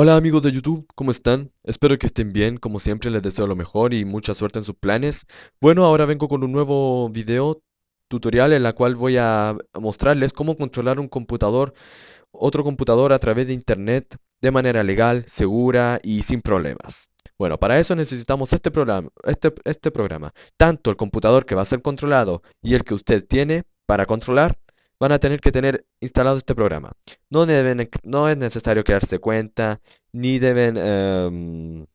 Hola amigos de YouTube, ¿cómo están? Espero que estén bien, como siempre les deseo lo mejor y mucha suerte en sus planes. Bueno, ahora vengo con un nuevo video tutorial en la cual voy a mostrarles cómo controlar un computador, otro computador a través de internet de manera legal, segura y sin problemas. Bueno, para eso necesitamos este programa, este, este programa, tanto el computador que va a ser controlado y el que usted tiene para controlar, van a tener que tener instalado este programa. No, deben, no es necesario crearse cuenta, ni deben... Em,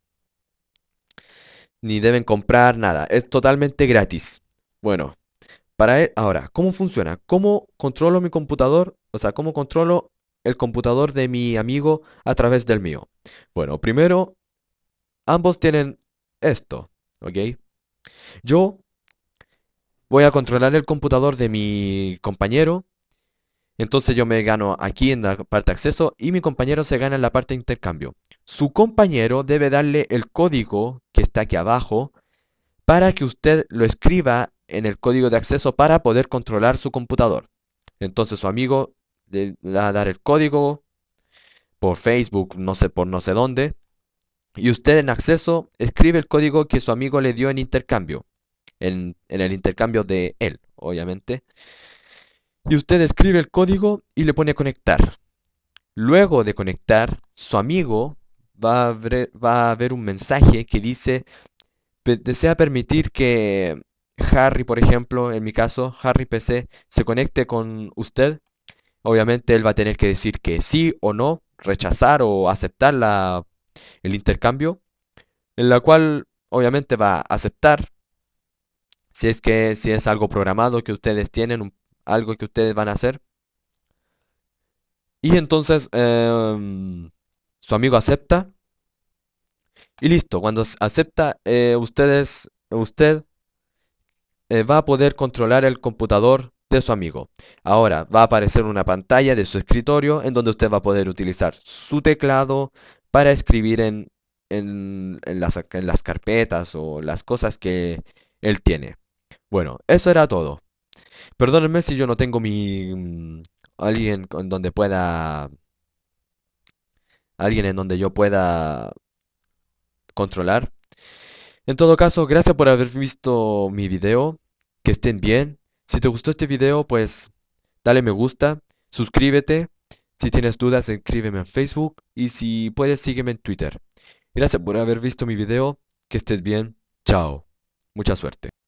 ni deben comprar nada. Es totalmente gratis. Bueno, para e, ahora, ¿cómo funciona? ¿Cómo controlo mi computador? O sea, ¿cómo controlo el computador de mi amigo a través del mío? Bueno, primero, ambos tienen esto, ¿ok? Yo voy a controlar el computador de mi compañero entonces yo me gano aquí en la parte de acceso y mi compañero se gana en la parte de intercambio. Su compañero debe darle el código que está aquí abajo para que usted lo escriba en el código de acceso para poder controlar su computador. Entonces su amigo le va a dar el código por Facebook, no sé por no sé dónde. Y usted en acceso escribe el código que su amigo le dio en intercambio. En, en el intercambio de él, obviamente y usted escribe el código y le pone conectar. Luego de conectar, su amigo va a ver, va a un mensaje que dice, desea permitir que Harry, por ejemplo, en mi caso, Harry PC, se conecte con usted. Obviamente él va a tener que decir que sí o no, rechazar o aceptar la, el intercambio, en la cual obviamente va a aceptar si es que si es algo programado que ustedes tienen, un algo que ustedes van a hacer. Y entonces em, su amigo acepta. Y listo, cuando acepta eh, ustedes, usted eh, va a poder controlar el computador de su amigo. Ahora va a aparecer una pantalla de su escritorio en donde usted va a poder utilizar su teclado para escribir en las carpetas o las cosas que él tiene. Bueno, eso era todo. Perdónenme si yo no tengo mi... Mm, alguien en donde pueda... Alguien en donde yo pueda controlar. En todo caso, gracias por haber visto mi video. Que estén bien. Si te gustó este video, pues dale me gusta, suscríbete. Si tienes dudas, escríbeme en Facebook y si puedes, sígueme en Twitter. Gracias por haber visto mi video. Que estés bien. Chao. Mucha suerte.